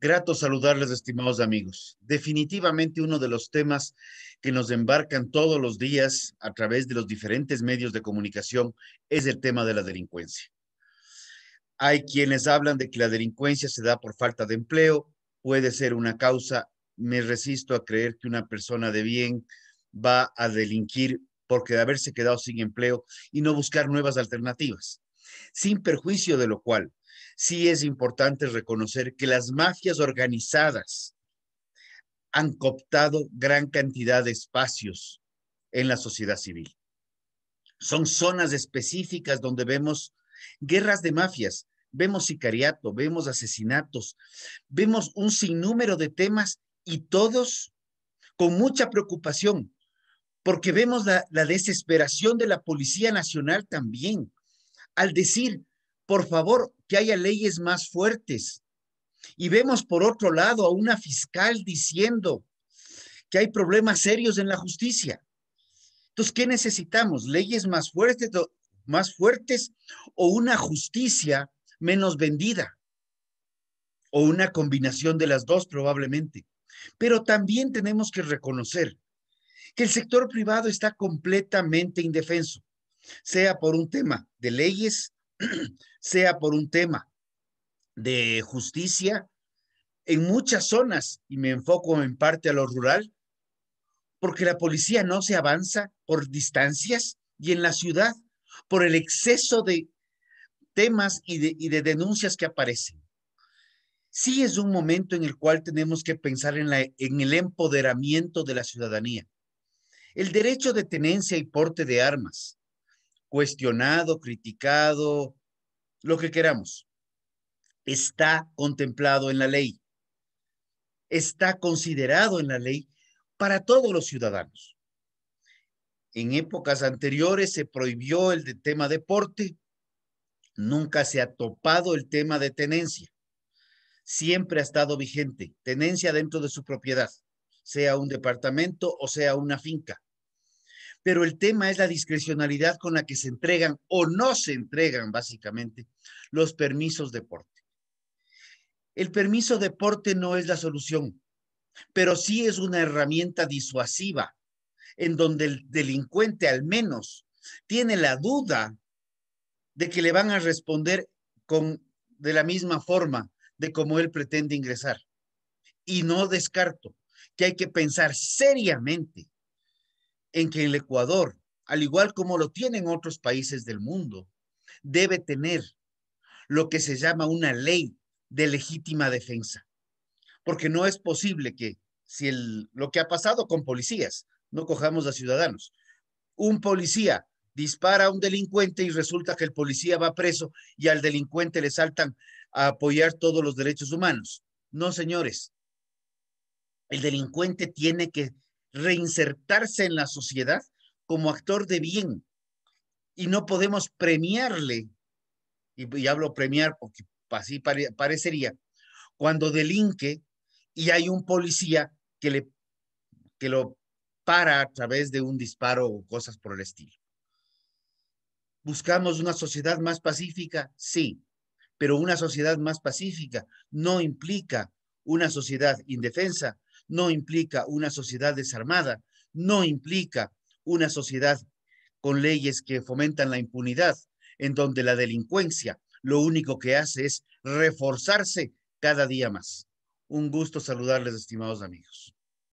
Grato saludarles, estimados amigos. Definitivamente uno de los temas que nos embarcan todos los días a través de los diferentes medios de comunicación es el tema de la delincuencia. Hay quienes hablan de que la delincuencia se da por falta de empleo, puede ser una causa. Me resisto a creer que una persona de bien va a delinquir porque de haberse quedado sin empleo y no buscar nuevas alternativas. Sin perjuicio de lo cual, sí es importante reconocer que las mafias organizadas han cooptado gran cantidad de espacios en la sociedad civil. Son zonas específicas donde vemos guerras de mafias, vemos sicariato, vemos asesinatos, vemos un sinnúmero de temas y todos con mucha preocupación, porque vemos la, la desesperación de la Policía Nacional también al decir, por favor, que haya leyes más fuertes. Y vemos por otro lado a una fiscal diciendo que hay problemas serios en la justicia. Entonces, ¿qué necesitamos? ¿Leyes más fuertes, más fuertes o una justicia menos vendida? O una combinación de las dos probablemente. Pero también tenemos que reconocer que el sector privado está completamente indefenso, sea por un tema de leyes, sea por un tema de justicia en muchas zonas, y me enfoco en parte a lo rural, porque la policía no se avanza por distancias y en la ciudad por el exceso de temas y de, denuncias que aparecen. Sí es un momento en el cual tenemos que pensar en el empoderamiento de la ciudadanía. El derecho de tenencia y porte de armas, cuestionado, criticado, lo que queramos. Está contemplado en la ley. Está considerado en la ley para todos los ciudadanos. En épocas anteriores se prohibió el de tema deporte, nunca se ha topado el tema de tenencia. Siempre ha estado vigente, tenencia dentro de su propiedad, sea un departamento o sea una finca pero el tema es la discrecionalidad con la que se entregan o no se entregan básicamente los permisos de porte. El permiso de porte no es la solución, pero sí es una herramienta disuasiva en donde el delincuente al menos tiene la duda de que le van a responder con, de la misma forma de como él pretende ingresar. Y no descarto que hay que pensar seriamente en que el Ecuador, al igual como lo tienen otros países del mundo, debe tener lo que se llama una ley de legítima defensa. Porque no es posible que si el, lo que ha pasado con policías, no cojamos a ciudadanos, un policía dispara a un delincuente y resulta que el policía va preso y al delincuente le saltan a apoyar todos los derechos humanos. No, señores. El delincuente tiene que reinsertarse en la sociedad como actor de bien. Y no podemos premiarle, y, hablo premiar porque así parecería, cuando delinque y hay un policía que, le, que lo para a través de un disparo o cosas por el estilo. ¿Buscamos una sociedad más pacífica? Sí, pero una sociedad más pacífica no implica una sociedad indefensa no implica una sociedad desarmada, no implica una sociedad con leyes que fomentan la impunidad, en donde la delincuencia lo único que hace es reforzarse cada día más. Un gusto saludarles, estimados amigos.